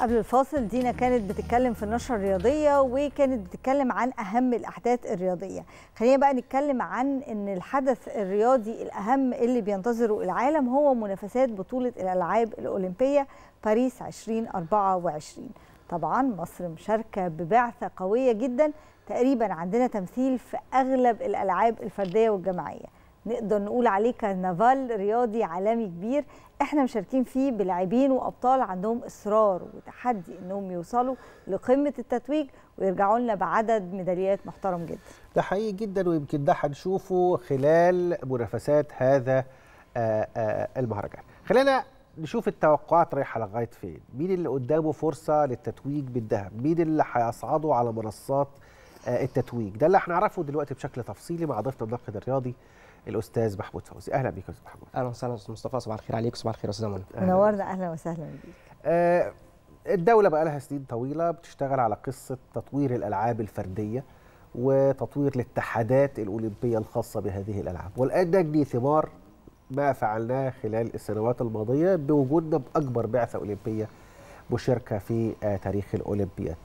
قبل الفاصل دينا كانت بتتكلم في النشرة الرياضية وكانت بتتكلم عن أهم الأحداث الرياضية خلينا بقى نتكلم عن أن الحدث الرياضي الأهم اللي بينتظره العالم هو منافسات بطولة الألعاب الأولمبية باريس 2024 طبعا مصر مشاركة ببعثة قوية جدا تقريبا عندنا تمثيل في أغلب الألعاب الفردية والجماعية نقدر نقول عليه كرنفال رياضي عالمي كبير احنا مشاركين فيه بلاعبين وابطال عندهم اصرار وتحدي انهم يوصلوا لقمه التتويج ويرجعوا لنا بعدد ميداليات محترم جدا. ده حقيقي جدا ويمكن ده هنشوفه خلال منافسات هذا آه، آه، المهرجان. خلينا نشوف التوقعات رايحه لغايه فين، مين اللي قدامه فرصه للتتويج بالذهب، مين اللي هيصعدوا على منصات آه، التتويج، ده اللي هنعرفه دلوقتي بشكل تفصيلي مع ضيفنا الناقد الرياضي الاستاذ محمود فوزي اهلا بيك يا استاذ محمود اهلا وسهلا استاذ مصطفى صباح الخير عليك صباح الخير استاذ منى منورنا اهلا وسهلا بيك آه، الدوله بقى لها سنين طويله بتشتغل على قصه تطوير الالعاب الفرديه وتطوير الاتحادات الاولمبيه الخاصه بهذه الالعاب والان جه ثمار ما فعلناه خلال السنوات الماضيه بوجودنا باكبر بعثه اولمبيه مشاركه في آه، تاريخ الاولمبياد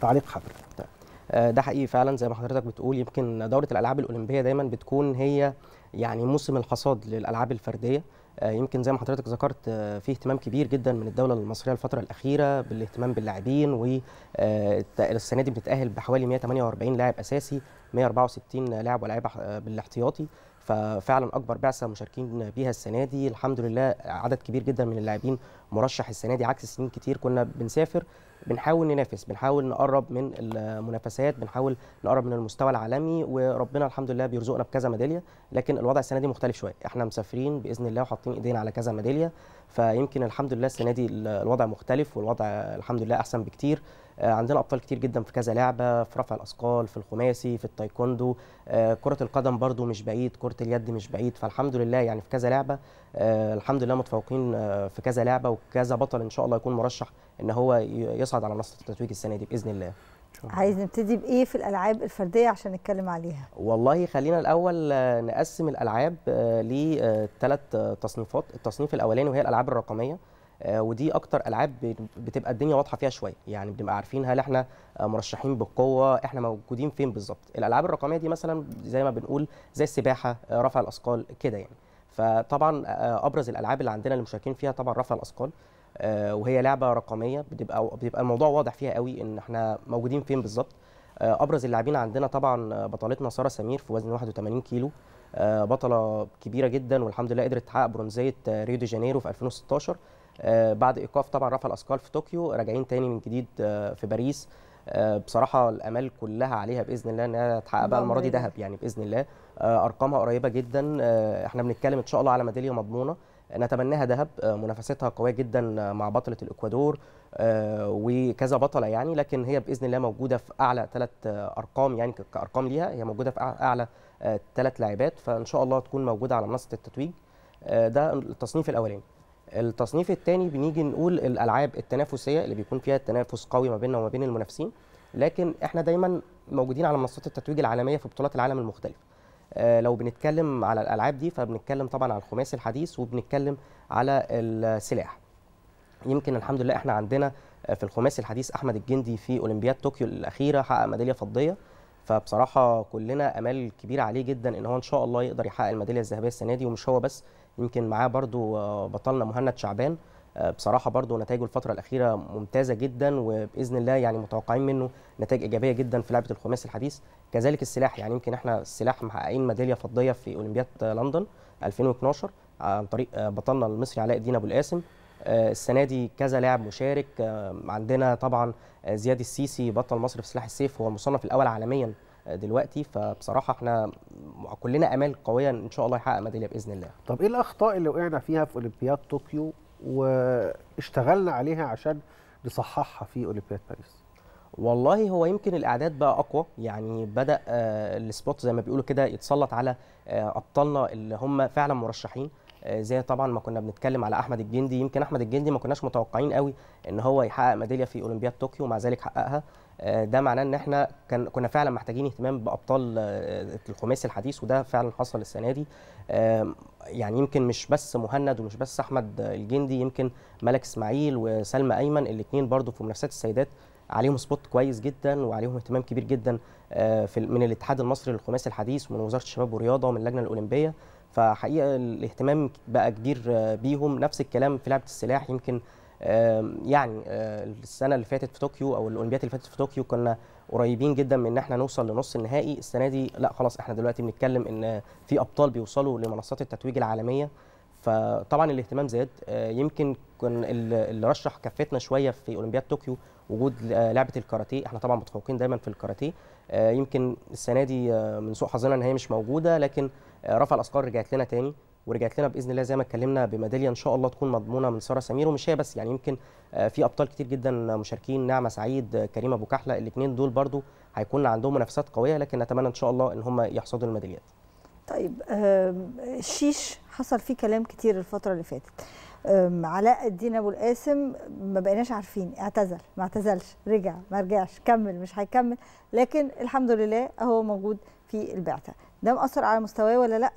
تعليق حضرتك آه، ده حقيقي فعلا زي ما حضرتك بتقول يمكن دوره الالعاب الاولمبيه دايما بتكون هي يعني موسم الحصاد للالعاب الفرديه آه، يمكن زي ما حضرتك ذكرت آه، في اهتمام كبير جدا من الدوله المصريه الفتره الاخيره بالاهتمام باللاعبين والسنه آه، دي بنتاهل بحوالي 148 لاعب اساسي 164 لاعب ولاعيبه بالاحتياطي ففعلا اكبر بعثه مشاركين بيها السنه دي الحمد لله عدد كبير جدا من اللاعبين مرشح السنه دي عكس سنين كتير كنا بنسافر بنحاول ننافس بنحاول نقرب من المنافسات بنحاول نقرب من المستوى العالمي وربنا الحمد لله بيرزقنا بكذا ميداليه لكن الوضع السنه دي مختلف شويه احنا مسافرين باذن الله وحاطين ايدينا على كذا ميداليه فيمكن الحمد لله السنه دي الوضع مختلف والوضع الحمد لله احسن بكتير آه، عندنا ابطال كتير جدا في كذا لعبه في رفع الاثقال في الخماسي في التايكوندو آه، كره القدم برده مش بعيد كره اليد مش بعيد فالحمد لله يعني في كذا لعبه آه، الحمد لله متفوقين في كذا لعبه وكذا بطل ان شاء الله يكون مرشح ان هو يصعد على منصه التتويج السنه دي باذن الله طبعا. عايز نبتدي بايه في الالعاب الفرديه عشان نتكلم عليها والله خلينا الاول آه، نقسم الالعاب آه، لثلاث آه، تصنيفات التصنيف الاولاني وهي الالعاب الرقميه ودي اكتر العاب بتبقى الدنيا واضحه فيها شويه يعني بنبقى عارفين هل احنا مرشحين بالقوه احنا موجودين فين بالظبط الالعاب الرقميه دي مثلا زي ما بنقول زي السباحه رفع الاثقال كده يعني فطبعا ابرز الالعاب اللي عندنا اللي مشاركين فيها طبعا رفع الاثقال آه، وهي لعبه رقميه بتبقى بتبقى الموضوع واضح فيها قوي ان احنا موجودين فين بالظبط آه، ابرز اللاعبين عندنا طبعا بطلتنا ساره سمير في وزن 81 كيلو آه، بطله كبيره جدا والحمد لله قدرت تحقق برونزيه ريو دي جانيرو في 2016 بعد ايقاف طبعا رفع الاثقال في طوكيو راجعين تاني من جديد في باريس بصراحه الامال كلها عليها باذن الله انها تحقق بقى المره دي ذهب يعني باذن الله ارقامها قريبه جدا احنا بنتكلم ان شاء الله على ميداليه مضمونه نتمناها ذهب آه، منافستها قويه جدا آه، مع بطله الاكوادور آه، وكذا بطله يعني لكن هي باذن الله موجوده في اعلى ثلاث ارقام يعني كارقام ليها هي موجوده في اعلى ثلاث لاعبات فان شاء الله تكون موجوده على منصه التتويج ده التصنيف الاولاني التصنيف الثاني بنيجي نقول الالعاب التنافسيه اللي بيكون فيها التنافس قوي ما بيننا وما بين المنافسين لكن احنا دايما موجودين على منصات التتويج العالميه في بطولات العالم المختلفه آه، لو بنتكلم على الالعاب دي فبنتكلم طبعا على الخماسي الحديث وبنتكلم على السلاح يمكن الحمد لله احنا عندنا آه، في الخماسي الحديث احمد الجندي في اولمبياد طوكيو الاخيره حقق ميداليه فضيه فبصراحه كلنا امال كبيره عليه جدا ان هو ان شاء الله يقدر يحقق الميداليه الذهبيه السنه دي ومش هو بس يمكن معاه برضو آه، بطلنا مهند شعبان آه، بصراحه برضو نتائجه الفتره الاخيره ممتازه جدا وباذن الله يعني متوقعين منه نتائج ايجابيه جدا في لعبه الخماس الحديث كذلك السلاح يعني يمكن احنا السلاح محققين ميداليه فضيه في اولمبياد لندن 2012 عن طريق آه، بطلنا المصري علاء الدين ابو القاسم آه، السنه دي كذا لاعب مشارك عندنا طبعا زياد السيسي بطل مصر في سلاح السيف هو المصنف الاول عالميا دلوقتي فبصراحه احنا كلنا امال قويه ان شاء الله يحقق ميداليه باذن الله. طب ايه الاخطاء اللي وقعنا فيها في اولمبياد طوكيو واشتغلنا عليها عشان نصححها في اولمبياد باريس والله هو يمكن الاعداد بقى اقوى يعني بدا آه السبوت زي ما بيقولوا كده يتسلط على آه ابطالنا اللي هم فعلا مرشحين آه، زي طبعا ما كنا بنتكلم على احمد الجندي يمكن احمد الجندي ما كناش متوقعين قوي ان هو يحقق ميداليه في اولمبياد طوكيو ومع ذلك حققها آه، ده معناه ان احنا كان كنا فعلا محتاجين اهتمام بابطال آه، الخماسي الحديث وده فعلا حصل السنه دي يعني يمكن مش بس مهند ومش بس احمد الجندي يمكن ملك اسماعيل وسلمى ايمن الاثنين برضو في منافسات السيدات عليهم سبوت كويس جدا وعليهم اهتمام كبير جدا آه، في من الاتحاد المصري للخماسي الحديث ومن وزاره الشباب والرياضه ومن اللجنه الاولمبيه فحقيقه الاهتمام بقى كبير بيهم نفس الكلام في لعبه السلاح يمكن يعني آه، السنه اللي فاتت في طوكيو او الاولمبياد اللي فاتت في طوكيو كنا قريبين جدا من ان احنا نوصل لنص النهائي السنه دي لا خلاص احنا دلوقتي بنتكلم ان في ابطال بيوصلوا لمنصات التتويج العالميه فطبعا الاهتمام زاد آه، يمكن كان اللي رشح كفتنا شويه في اولمبياد طوكيو وجود لعبه الكاراتيه احنا طبعا متفوقين دايما في الكاراتيه آه، يمكن السنه دي من سوء حظنا ان هي مش موجوده لكن رفع الاسقار رجعت لنا تاني ورجعت لنا باذن الله زي ما اتكلمنا بميداليه ان شاء الله تكون مضمونه من ساره سمير ومش هي بس يعني يمكن آه، في ابطال كتير جدا مشاركين نعمه سعيد آه، كريم ابو كحله الاثنين دول برضو هيكون عندهم منافسات قويه لكن نتمنى ان شاء الله ان هم يحصدوا الميداليات طيب الشيش حصل فيه كلام كتير الفتره اللي فاتت علاء الدين ابو القاسم ما بقيناش عارفين اعتزل ما اعتزلش رجع ما رجعش كمل مش هيكمل لكن الحمد لله هو موجود في البعثه ده مأثر على مستواه ولا لا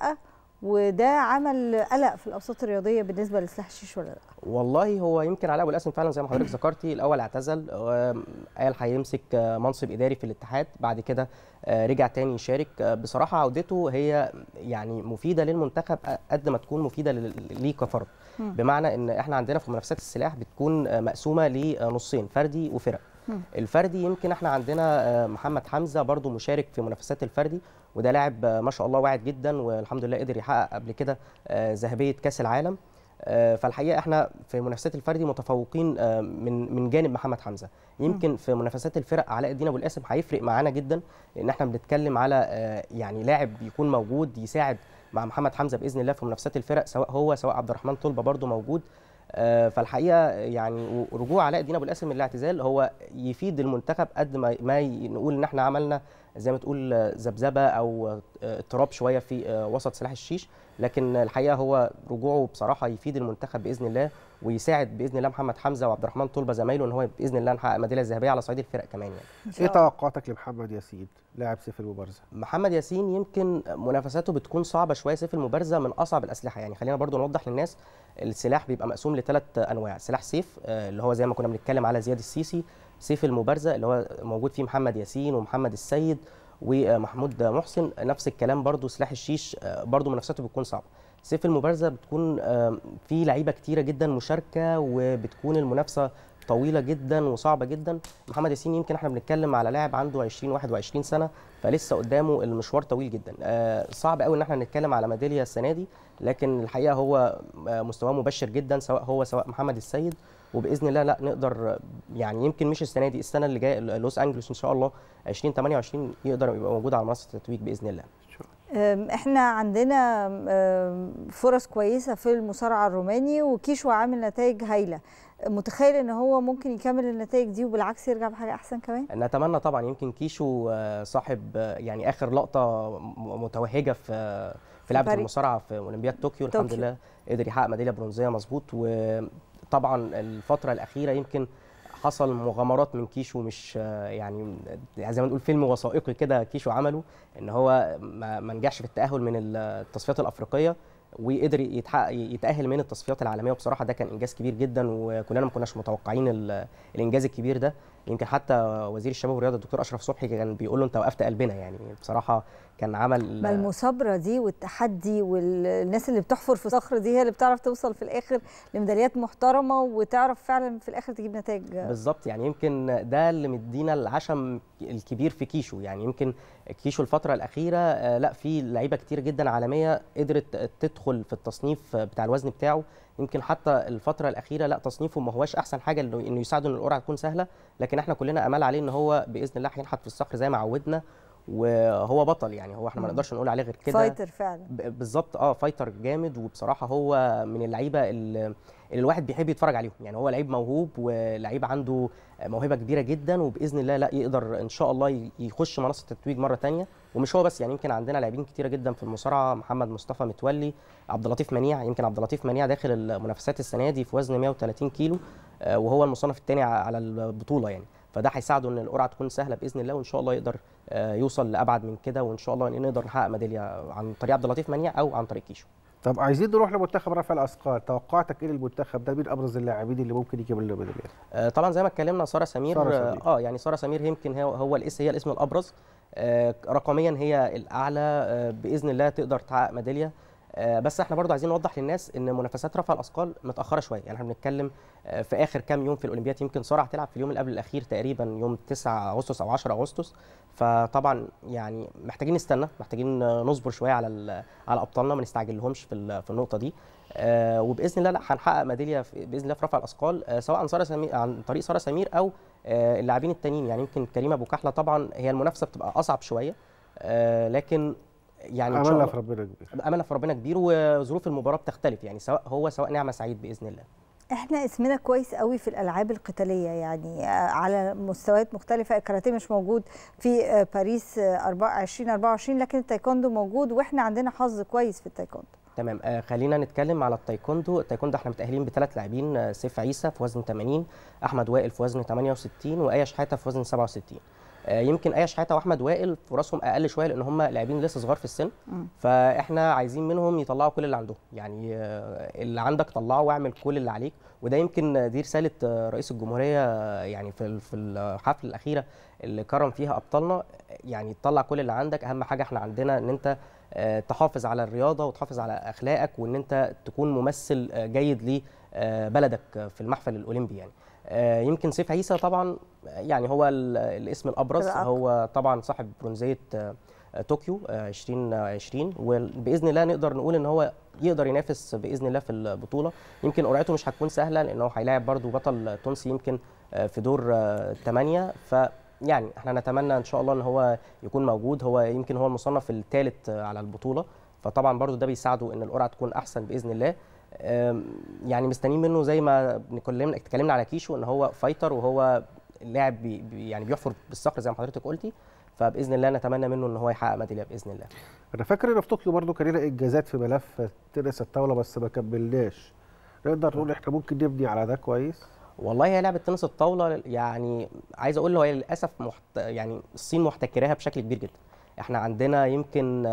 وده عمل قلق في الاوساط الرياضيه بالنسبه لسلاح الشيش ولا لا؟ والله هو يمكن علاء ابو القاسم فعلا زي ما حضرتك ذكرتي الاول اعتزل آه، قال هيمسك آه، منصب اداري في الاتحاد بعد كده آه، رجع تاني يشارك بصراحه عودته هي يعني مفيده للمنتخب قد ما تكون مفيده ليه كفرد بمعنى ان احنا عندنا في منافسات السلاح بتكون مقسومه لنصين فردي وفرق الفردي يمكن احنا عندنا آه، محمد حمزه برضو مشارك في منافسات الفردي وده لاعب آه، ما شاء الله واعد جدا والحمد لله قدر يحقق قبل كده آه، ذهبيه كاس العالم فالحقيقه احنا في منافسات الفردي متفوقين من من جانب محمد حمزه يمكن في منافسات الفرق علاء الدين ابو القاسم هيفرق معانا جدا لان احنا بنتكلم على يعني لاعب يكون موجود يساعد مع محمد حمزه باذن الله في منافسات الفرق سواء هو سواء عبد الرحمن طلبه برده موجود آه، فالحقيقه يعني رجوع علاء الدين ابو القاسم للاعتزال هو يفيد المنتخب قد ما ما نقول ان احنا عملنا زي ما تقول ذبذبه او آه، اضطراب شويه في آه، وسط سلاح الشيش لكن الحقيقه هو رجوعه بصراحه يفيد المنتخب باذن الله ويساعد باذن الله محمد حمزه وعبد الرحمن طلبه زمايله ان هو باذن الله نحقق ميداليه ذهبيه على صعيد الفرق كمان يعني. ايه توقعاتك لمحمد ياسين لاعب سيف المبارزه؟ محمد ياسين يمكن منافساته بتكون صعبه شويه سيف المبارزه من اصعب الاسلحه يعني خلينا برضو نوضح للناس السلاح بيبقى مقسوم لثلاث انواع سلاح سيف آه، اللي هو زي ما كنا بنتكلم على زياد السيسي سيف المبارزه اللي هو موجود فيه محمد ياسين ومحمد السيد ومحمود محسن نفس الكلام برضو سلاح الشيش برضو منافساته بتكون صعبه سيف المبارزه بتكون في لعيبه كتيره جدا مشاركه وبتكون المنافسه طويله جدا وصعبه جدا محمد ياسين يمكن احنا بنتكلم على لاعب عنده 20 21 سنه فلسه قدامه المشوار طويل جدا آه، صعب قوي ان احنا نتكلم على ميداليه السنه دي لكن الحقيقه هو آه، مستواه مبشر جدا سواء هو سواء محمد السيد وباذن الله لا نقدر يعني يمكن مش السنه دي السنه اللي جايه لوس انجلوس ان شاء الله 2028 يقدر يبقى موجود على منصه التتويج باذن الله احنا عندنا فرص كويسه في المصارعه الروماني وكيشو عامل نتائج هايله متخيل ان هو ممكن يكمل النتائج دي وبالعكس يرجع بحاجه احسن كمان نتمنى طبعا يمكن كيشو آه، صاحب آه، يعني اخر لقطه متوهجه في في لعبه المصارعه في اولمبياد طوكيو الحمد لله قدر يحقق ميداليه برونزيه مظبوط و طبعا الفتره الاخيره يمكن حصل مغامرات من كيشو مش يعني،, يعني زي ما نقول فيلم وثائقي كده كيشو عمله ان هو ما نجحش في التاهل من التصفيات الافريقيه وقدر يتاهل من التصفيات العالميه وبصراحه ده كان انجاز كبير جدا وكلنا ما كناش متوقعين الانجاز الكبير ده يمكن حتى وزير الشباب والرياضه الدكتور اشرف صبحي كان بيقول له انت وقفت قلبنا يعني بصراحه كان عمل ما المثابره دي والتحدي والناس اللي بتحفر في صخر دي هي اللي بتعرف توصل في الاخر لميداليات محترمه وتعرف فعلا في الاخر تجيب نتائج بالظبط يعني يمكن ده اللي مدينا العشم الكبير في كيشو يعني يمكن كيشو الفتره الاخيره آه، لا في لعيبه كتير جدا عالميه قدرت تدخل في التصنيف بتاع الوزن بتاعه يمكن حتى الفتره الاخيره لا تصنيفه ما هواش احسن حاجه انه يساعده ان القرعه تكون سهله لكن احنا كلنا امال عليه ان هو باذن الله هينحط في الصخر زي ما عودنا وهو بطل يعني هو احنا ما نقدرش نقول عليه غير كده فايتر فعلا بالظبط اه فايتر جامد وبصراحه هو من اللعيبه اللي الواحد بيحب يتفرج عليهم يعني هو لعيب موهوب ولعيب عنده موهبه كبيره جدا وباذن الله لا يقدر ان شاء الله يخش منصه التتويج مره ثانيه ومش هو بس يعني يمكن عندنا لاعبين كتيره جدا في المصارعه محمد مصطفى متولي عبد اللطيف منيع يمكن عبد اللطيف منيع داخل المنافسات السنه دي في وزن 130 كيلو آه، وهو المصنف الثاني على البطوله يعني فده هيساعده ان القرعه تكون سهله باذن الله وان شاء الله يقدر آه، يوصل لابعد من كده وان شاء الله نقدر نحقق ميداليه عن طريق عبد اللطيف منيع او عن طريق كيشو طب عايزين نروح لمنتخب رفع الاثقال توقعاتك ايه للمنتخب ده مين ابرز اللاعبين اللي ممكن يجيب لنا ميداليات آه طبعا زي ما اتكلمنا ساره سمير, سارة اه يعني ساره سمير يمكن هو, هو الاس هي الاسم الابرز آه رقميا هي الاعلى آه باذن الله تقدر تحقق ميداليه آه، بس احنا برضو عايزين نوضح للناس ان منافسات رفع الاثقال متاخره شويه يعني احنا بنتكلم آه، في اخر كام يوم في الاولمبياد يمكن صراحه هتلعب في اليوم اللي قبل الاخير تقريبا يوم 9 اغسطس او 10 اغسطس فطبعا يعني محتاجين نستنى محتاجين نصبر شويه على على ابطالنا ما نستعجلهمش في في النقطه دي آه، وباذن الله لا هنحقق ميداليه باذن الله في رفع الاثقال سواء عن ساره سمير عن طريق ساره سمير او اللاعبين التانيين يعني يمكن كريمه ابو كحله طبعا هي المنافسه بتبقى اصعب شويه لكن يعني املنا في ربنا كبير املنا في ربنا كبير وظروف المباراه بتختلف يعني سواء هو سواء نعمه سعيد باذن الله احنا اسمنا كويس قوي في الالعاب القتاليه يعني آه، على مستويات مختلفه الكاراتيه مش موجود في آه، باريس 24 آه، 24 لكن التايكوندو موجود واحنا عندنا حظ كويس في التايكوندو تمام آه خلينا نتكلم على التايكوندو التايكوندو احنا متاهلين بثلاث لاعبين سيف عيسى في وزن 80 احمد وائل في وزن 68 وايا شحاته في وزن 67 آه، يمكن ايش حياته واحمد وائل فرصهم اقل شويه لان هم لاعبين لسه صغار في السن فاحنا عايزين منهم يطلعوا كل اللي عندهم يعني آه، اللي عندك طلعه واعمل كل اللي عليك وده يمكن دي رساله آه، رئيس الجمهوريه يعني في في الحفل الاخيره اللي كرم فيها ابطالنا يعني تطلع كل اللي عندك اهم حاجه احنا عندنا ان انت تحافظ على الرياضه وتحافظ على اخلاقك وان انت تكون ممثل جيد لبلدك في المحفل الاولمبي يعني آه، يمكن سيف عيسى طبعا يعني هو الاسم الابرز هو طبعا صاحب برونزيه آه، طوكيو 2020 آه، وباذن الله نقدر نقول ان هو يقدر ينافس باذن الله في البطوله يمكن قرعته مش هتكون سهله لانه هيلاعب برضه بطل تونسي يمكن في دور 8 ف يعني احنا نتمنى ان شاء الله ان هو يكون موجود هو يمكن هو المصنف الثالث على البطوله فطبعا برضه ده بيساعده ان القرعه تكون احسن باذن الله يعني مستنيين منه زي ما اتكلمنا اتكلمنا على كيشو ان هو فايتر وهو لاعب بي يعني بيحفر بالصقر زي ما حضرتك قلتي فباذن الله نتمنى منه ان هو يحقق ميداليه باذن الله. انا فاكر ان في طوكيو برضه كان لها انجازات في ملف تنس الطاوله بس ما كملناش. نقدر نقول احنا ممكن نبني على ده كويس؟ والله هي لعبه تنس الطاوله يعني عايز اقول هو للاسف محت... يعني الصين محتكراها بشكل كبير جدا. احنا عندنا يمكن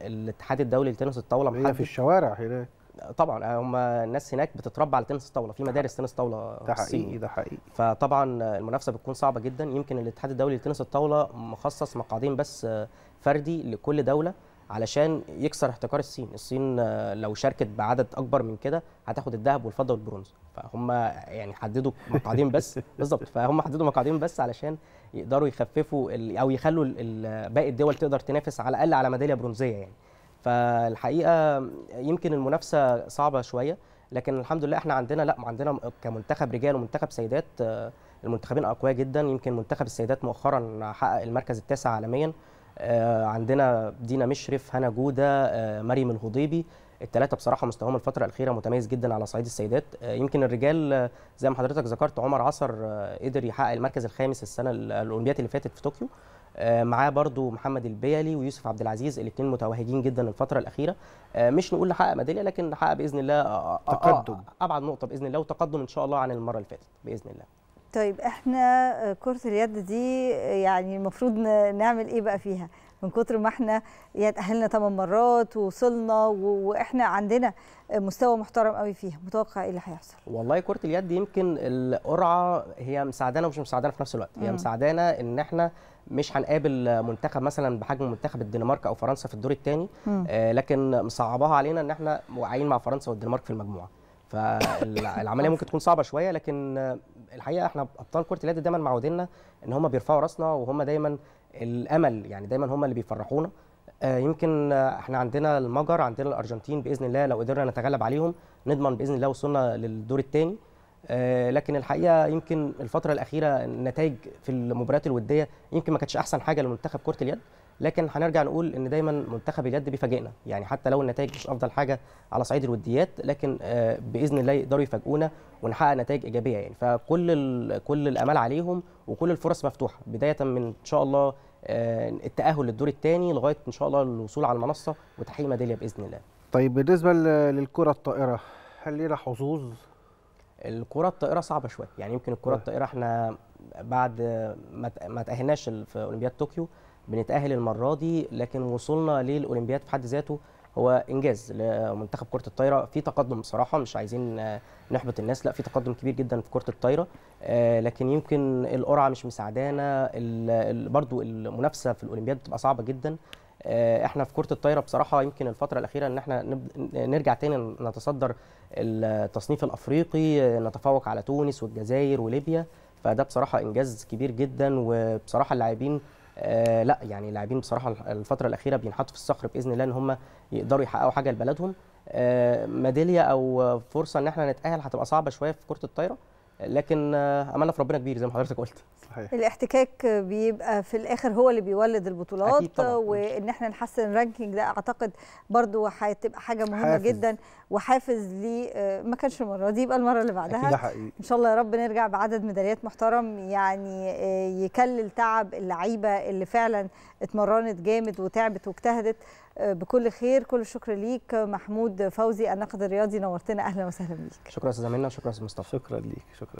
الاتحاد الدولي لتنس الطاوله محدد في الشوارع هناك طبعا يعني هم الناس هناك بتتربى على تنس طاوله في مدارس تنس طاوله ده حقيقي ده حقيقي فطبعا المنافسه بتكون صعبه جدا يمكن الاتحاد الدولي لتنس الطاوله مخصص مقعدين بس آه، فردي لكل دوله علشان يكسر احتكار الصين الصين آه، لو شاركت بعدد اكبر من كده هتاخد الذهب والفضه والبرونز فهم يعني حددوا مقعدين بس بالظبط فهم حددوا مقعدين بس علشان يقدروا يخففوا او يخلوا باقي الدول تقدر تنافس على الاقل على ميداليه برونزيه يعني فالحقيقه يمكن المنافسه صعبه شويه لكن الحمد لله احنا عندنا لا عندنا كمنتخب رجال ومنتخب سيدات آه، المنتخبين اقوياء جدا يمكن منتخب السيدات مؤخرا حقق المركز التاسع عالميا آه، عندنا دينا مشرف هنا جوده آه، مريم الهضيبي الثلاثه بصراحه مستواهم الفتره الاخيره متميز جدا على صعيد السيدات يمكن الرجال زي ما حضرتك ذكرت عمر عصر قدر يحقق المركز الخامس السنه الاولمبيات اللي فاتت في طوكيو آه، معاه برضو محمد البيلي ويوسف عبد العزيز الاثنين متوهجين جدا الفتره الاخيره آه، مش نقول نحقق ميداليه لكن نحقق باذن الله آه، تقدم ابعد نقطه باذن الله وتقدم ان شاء الله عن المره اللي فاتت باذن الله طيب احنا كره اليد دي يعني المفروض نعمل ايه بقى فيها من كتر ما احنا اتأهلنا ثمان مرات ووصلنا واحنا عندنا مستوى محترم قوي فيها متوقع ايه اللي هيحصل والله كرة اليد يمكن القرعة هي مساعدانا ومش مساعدانا في نفس الوقت هي مساعدانا ان احنا مش هنقابل منتخب مثلا بحجم منتخب الدنمارك او فرنسا في الدور الثاني آه لكن مصعباها علينا ان احنا واقعين مع فرنسا والدنمارك في المجموعه فالعمليه ممكن تكون صعبه شويه لكن الحقيقه احنا ابطال كره اليد دايما معودينا ان هم بيرفعوا راسنا وهم دايما الامل يعني دايما هم اللي بيفرحونا آه، يمكن احنا عندنا المجر عندنا الارجنتين باذن الله لو قدرنا نتغلب عليهم نضمن باذن الله وصلنا للدور الثاني آه، لكن الحقيقه يمكن الفتره الاخيره النتائج في المباريات الوديه يمكن ما كانتش احسن حاجه لمنتخب كره اليد لكن هنرجع نقول ان دايما منتخب اليد بيفاجئنا يعني حتى لو النتائج مش افضل حاجه على صعيد الوديات لكن آه، باذن الله يقدروا يفاجئونا ونحقق نتائج ايجابيه يعني فكل كل الامال عليهم وكل الفرص مفتوحه بدايه من ان شاء الله آه، التاهل للدور الثاني لغايه ان شاء الله الوصول على المنصه وتحقيق ميداليه باذن الله طيب بالنسبه للكره الطائره هل لنا حظوظ الكره الطائره صعبه شويه يعني يمكن الكره الطائره احنا بعد ما تاهلناش في اولمبياد طوكيو بنتأهل المرة دي لكن وصولنا للأولمبياد في حد ذاته هو انجاز لمنتخب كره الطايره في تقدم بصراحه مش عايزين نحبط الناس لا في تقدم كبير جدا في كره الطايره آه، لكن يمكن القرعه مش مساعدانا برضو المنافسه في الاولمبياد بتبقى صعبه جدا آه، احنا في كره الطايره بصراحه يمكن الفتره الاخيره ان احنا نرجع تاني نتصدر التصنيف الافريقي نتفوق على تونس والجزائر وليبيا فده بصراحه انجاز كبير جدا وبصراحه اللاعبين آه، لا يعني اللاعبين بصراحه الفتره الاخيره بينحطوا في الصخر باذن الله ان هم يقدروا يحققوا حاجه لبلدهم آه، ميداليه او فرصه ان احنا نتاهل هتبقى صعبه شويه في كره الطايره لكن آه، املنا في ربنا كبير زي ما حضرتك قلت صحيح الاحتكاك بيبقى في الاخر هو اللي بيولد البطولات وان احنا نحسن الرانكينج ده اعتقد برضو هتبقى حاجه مهمه حافظ. جدا وحافز لي آه، ما كانش المره دي يبقى المره اللي بعدها ده حقيقي. ان شاء الله يا رب نرجع بعدد ميداليات محترم يعني آه، يكلل تعب اللعيبه اللي فعلا اتمرنت جامد وتعبت واجتهدت بكل خير كل الشكر ليك محمود فوزي الناقد الرياضي نورتنا اهلا وسهلا بيك شكرا استاذه منى وشكرا استاذ مصطفى شكرا ليك شكرا